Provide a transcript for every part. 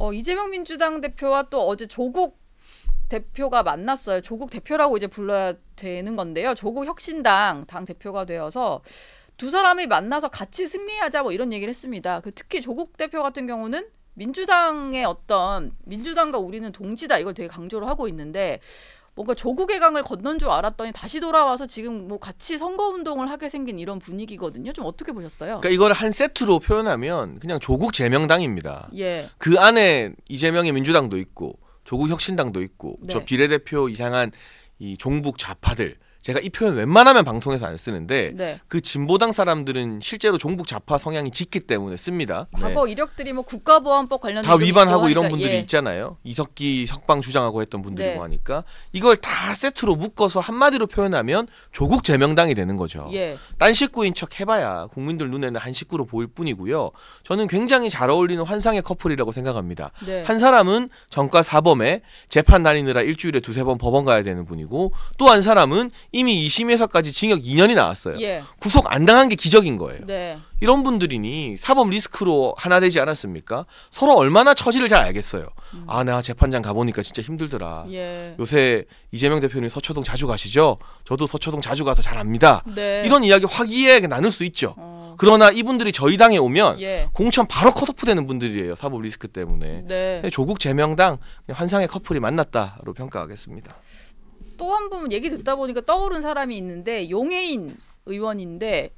어, 이재명 민주당 대표와 또 어제 조국 대표가 만났어요. 조국 대표라고 이제 불러야 되는 건데요. 조국 혁신당 당 대표가 되어서 두 사람이 만나서 같이 승리하자 뭐 이런 얘기를 했습니다. 그 특히 조국 대표 같은 경우는 민주당의 어떤 민주당과 우리는 동지다 이걸 되게 강조를 하고 있는데 뭔가 조국의 강을 건넌 줄 알았더니 다시 돌아와서 지금 뭐 같이 선거 운동을 하게 생긴 이런 분위기거든요. 좀 어떻게 보셨어요? 그러니까 이걸 한 세트로 표현하면 그냥 조국 제명당입니다. 예. 그 안에 이재명의 민주당도 있고 조국 혁신당도 있고 네. 저 비례대표 이상한 이 종북 좌파들 제가 이 표현 웬만하면 방송에서 안 쓰는데 네. 그 진보당 사람들은 실제로 종북 좌파 성향이 짙기 때문에 씁니다. 네. 과거 네. 이력들이 뭐 국가보안법 관련 다 위반하고 이런 분들이 예. 있잖아요. 이석기 석방 주장하고 했던 분들이고 네. 뭐 하니까 이걸 다 세트로 묶어서 한마디로 표현하면 조국 제명당이 되는 거죠. 예. 딴 식구인 척 해봐야 국민들 눈에는 한 식구로 보일 뿐이고요. 저는 굉장히 잘 어울리는 환상의 커플이라고 생각합니다. 네. 한 사람은 정과 사범에 재판 다니느라 일주일에 두세 번 법원 가야 되는 분이고 또 한 사람은 이미 2심에서까지 징역 2년이 나왔어요. 예. 구속 안 당한 게 기적인 거예요. 네. 이런 분들이니 사법 리스크로 하나 되지 않았습니까? 서로 얼마나 처지를 잘 알겠어요. 음. 아, 내가 재판장 가보니까 진짜 힘들더라. 예. 요새 이재명 대표님 서초동 자주 가시죠? 저도 서초동 자주 가서 잘 압니다. 네. 이런 이야기 화기애애하게 나눌 수 있죠. 어. 그러나 이분들이 저희 당에 오면 예. 공천 바로 컷오프 되는 분들이에요. 사법 리스크 때문에. 네. 네 조국 제명당 환상의 커플이 만났다로 평가하겠습니다. 또한분 얘기 듣다 보니까 떠오른 사람이 있는데 용해인 의원인데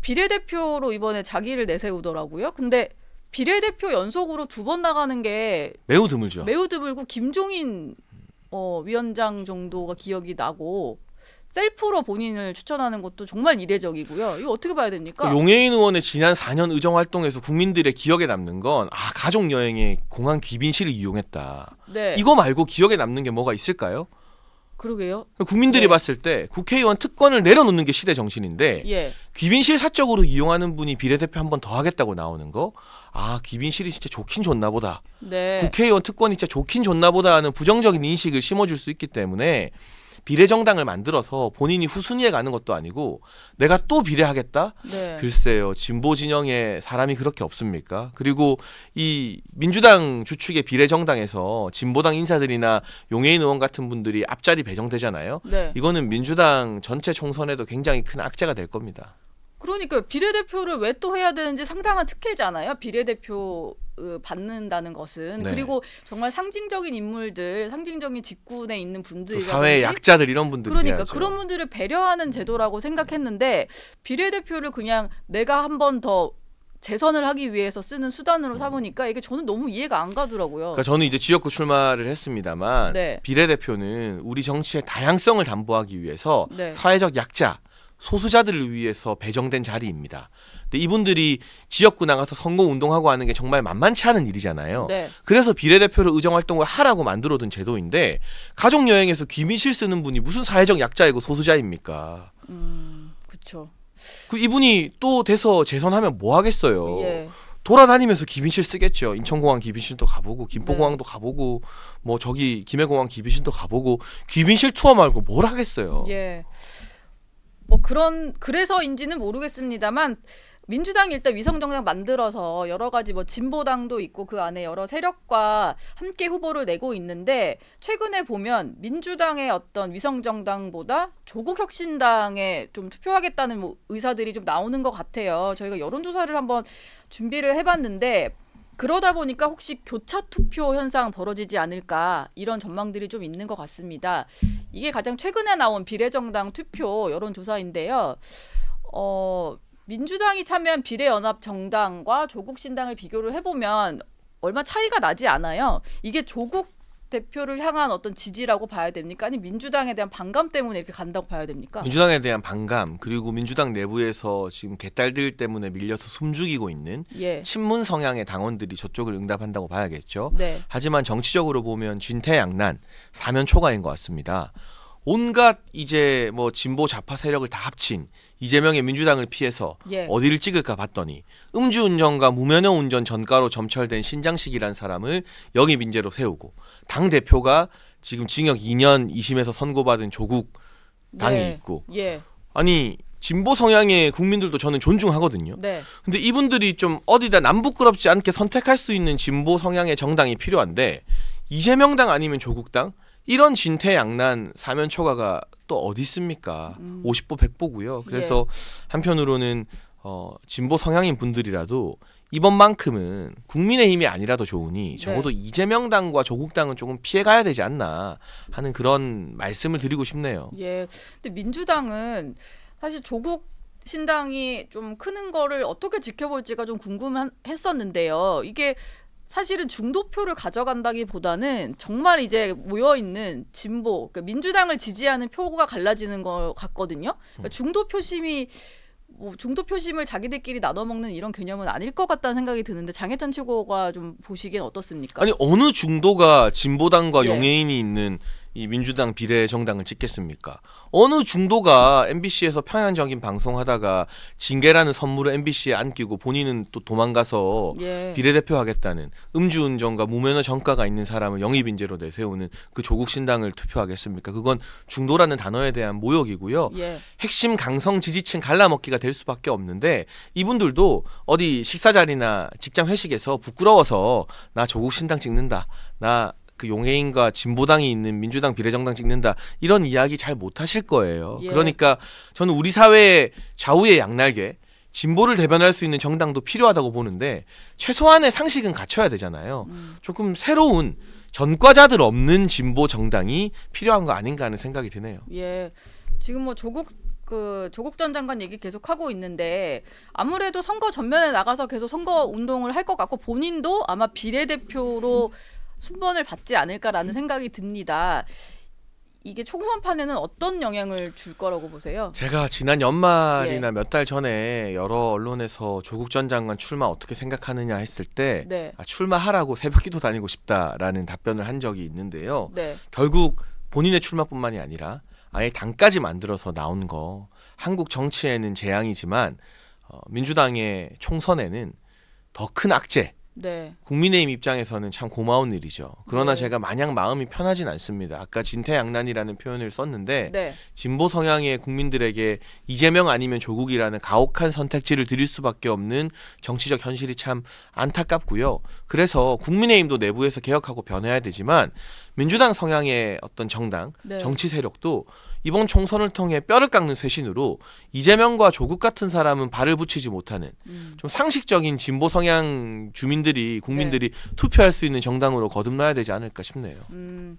비례대표로 이번에 자기를 내세우더라고요. 근데 비례대표 연속으로 두 번 나가는 게 매우 드물죠. 매우 드물고 김종인 어, 위원장 정도가 기억이 나고 셀프로 본인을 추천하는 것도 정말 이례적이고요. 이거 어떻게 봐야 됩니까? 그 용해인 의원의 지난 4년 의정 활동에서 국민들의 기억에 남는 건아 가족 여행에 공항 귀빈실을 이용했다. 네. 이거 말고 기억에 남는 게 뭐가 있을까요? 그러게요. 국민들이 네. 봤을 때 국회의원 특권을 내려놓는 게 시대 정신인데 예. 귀빈실 사적으로 이용하는 분이 비례대표 한 번 더 하겠다고 나오는 거. 아 귀빈실이 진짜 좋긴 좋나 보다. 네. 국회의원 특권이 진짜 좋긴 좋나 보다 하는 부정적인 인식을 심어줄 수 있기 때문에 비례정당을 만들어서 본인이 후순위에 가는 것도 아니고 내가 또 비례하겠다? 네. 글쎄요. 진보 진영에 사람이 그렇게 없습니까? 그리고 이 민주당 주축의 비례정당에서 진보당 인사들이나 용해인 의원 같은 분들이 앞자리 배정되잖아요. 네. 이거는 민주당 전체 총선에도 굉장히 큰 악재가 될 겁니다. 그러니까 비례대표를 왜 또 해야 되는지 상당한 특혜잖아요. 비례대표 어, 받는다는 것은 네. 그리고 정말 상징적인 인물들, 상징적인 직군에 있는 분들 사회 의 약자들 이런 분들 그러니까 돼야죠. 그런 분들을 배려하는 제도라고 음. 생각했는데 비례대표를 그냥 내가 한 번 더 재선을 하기 위해서 쓰는 수단으로 음. 삼으니까 이게 저는 너무 이해가 안 가더라고요. 그러니까 저는 이제 지역구 출마를 했습니다만 네. 비례대표는 우리 정치의 다양성을 담보하기 위해서 네. 사회적 약자 소수자들을 위해서 배정된 자리입니다. 근데 이분들이 지역구 나가서 선거 운동하고 하는 게 정말 만만치 않은 일이잖아요. 네. 그래서 비례대표를 의정 활동을 하라고 만들어둔 제도인데 가족 여행에서 귀미실 쓰는 분이 무슨 사회적 약자이고 소수자입니까? 음, 그렇죠. 그 이분이 또 돼서 재선하면 뭐 하겠어요. 예. 돌아다니면서 기빈실 쓰겠죠. 인천공항 기빈실도 가보고 김포공항도 네. 가보고 뭐 저기 김해공항 기빈실도 가보고 기빈실 투어 말고 뭘 하겠어요. 예. 뭐 그런 그래서인지는 모르겠습니다만 민주당 일단 위성정당 만들어서 여러 가지 뭐 진보당도 있고 그 안에 여러 세력과 함께 후보를 내고 있는데 최근에 보면 민주당의 어떤 위성정당보다 조국혁신당에 좀 투표하겠다는 뭐 의사들이 좀 나오는 것 같아요. 저희가 여론조사를 한번 준비를 해봤는데 그러다 보니까 혹시 교차 투표 현상 벌어지지 않을까 이런 전망들이 좀 있는 것 같습니다. 이게 가장 최근에 나온 비례정당 투표 여론조사인데요. 어, 민주당이 참여한 비례연합정당과 조국신당을 비교를 해보면 얼마 차이가 나지 않아요. 이게 조국 대표를 향한 어떤 지지라고 봐야 됩니까? 아니 민주당에 대한 반감 때문에 이렇게 간다고 봐야 됩니까? 민주당에 대한 반감 그리고 민주당 내부에서 지금 개딸들 때문에 밀려서 숨죽이고 있는 예. 친문 성향의 당원들이 저쪽을 응답한다고 봐야겠죠. 네. 하지만 정치적으로 보면 진퇴양난 사면초가인 것 같습니다. 온갖 이제 뭐 진보 좌파 세력을 다 합친 이재명의 민주당을 피해서 예. 어디를 찍을까 봤더니 음주운전과 무면허 운전 전가로 점철된 신장식이란 사람을 영입 인재로 세우고 당 대표가 지금 징역 2년 2심에서 선고받은 조국 당이 네. 예. 있고 예. 아니 진보 성향의 국민들도 저는 존중하거든요. 네. 근데 이분들이 좀 어디다 남부끄럽지 않게 선택할 수 있는 진보 성향의 정당이 필요한데 이재명당 아니면 조국당 이런 진퇴양난 사면 초과가 또 어디 있습니까? 음. 50보 100보고요. 그래서 예. 한편으로는 어, 진보 성향인 분들이라도 이번만큼은 국민의힘이 아니라도 좋으니 네. 적어도 이재명 당과 조국 당은 조금 피해가야 되지 않나 하는 그런 말씀을 드리고 싶네요. 예. 근데 민주당은 사실 조국 신당이 좀 크는 거를 어떻게 지켜볼지가 좀 궁금했었는데요. 이게 사실은 중도표를 가져간다기보다는 정말 이제 모여 있는 진보, 그러니까 민주당을 지지하는 표가 갈라지는 것 같거든요. 그러니까 음. 중도 표심이 뭐 중도 표심을 자기들끼리 나눠 먹는 이런 개념은 아닐 것 같다는 생각이 드는데 장혜찬 최고가 좀 보시기엔 어떻습니까? 아니 어느 중도가 진보당과 예. 용해인이 있는 이 민주당 비례 정당을 찍겠습니까? 어느 중도가 MBC에서 평양적인 방송하다가 징계라는 선물을 MBC에 안기고 본인은 또 도망가서 예. 비례대표 하겠다는 음주운전과 무면허 전과가 있는 사람을 영입인재로 내세우는 그 조국 신당을 투표하겠습니까? 그건 중도라는 단어에 대한 모욕이고요. 예. 핵심 강성 지지층 갈라먹기가 될 수밖에 없는데 이분들도 어디 식사 자리나 직장 회식에서 부끄러워서 나 조국 신당 찍는다. 나그 용해인과 진보당이 있는 민주당 비례정당 찍는다 이런 이야기 잘 못하실 거예요. 예. 그러니까 저는 우리 사회의 좌우의 양날개 진보를 대변할 수 있는 정당도 필요하다고 보는데 최소한의 상식은 갖춰야 되잖아요. 음. 조금 새로운 전과자들 없는 진보 정당이 필요한 거 아닌가 하는 생각이 드네요. 예. 지금 뭐 조국 그 조국 전 장관 얘기 계속 하고 있는데 아무래도 선거 전면에 나가서 계속 선거 운동을 할 것 같고 본인도 아마 비례대표로 음. 순번을 받지 않을까라는 음. 생각이 듭니다. 이게 총선판에는 어떤 영향을 줄 거라고 보세요? 제가 지난 연말이나 예. 몇달 전에 여러 언론에서 조국 전 장관 출마 어떻게 생각하느냐 했을 때 네. 아, 출마하라고 새벽기도 다니고 싶다라는 답변을 한 적이 있는데요. 네. 결국 본인의 출마뿐만이 아니라 아예 당까지 만들어서 나온 거 한국 정치에는 재앙이지만 어, 민주당의 총선에는 더 큰 악재 네. 국민의힘 입장에서는 참 고마운 일이죠. 그러나 네. 제가 마냥 마음이 편하진 않습니다. 아까 진퇴양난이라는 표현을 썼는데 네. 진보 성향의 국민들에게 이재명 아니면 조국이라는 가혹한 선택지를 드릴 수밖에 없는 정치적 현실이 참 안타깝고요. 그래서 국민의힘도 내부에서 개혁하고 변해야 되지만 민주당 성향의 어떤 정당, 네. 정치 세력도 이번 총선을 통해 뼈를 깎는 쇄신으로 이재명과 조국 같은 사람은 발을 붙이지 못하는 음. 좀 상식적인 진보 성향 주민들이 국민들이 네. 투표할 수 있는 정당으로 거듭나야 되지 않을까 싶네요. 음.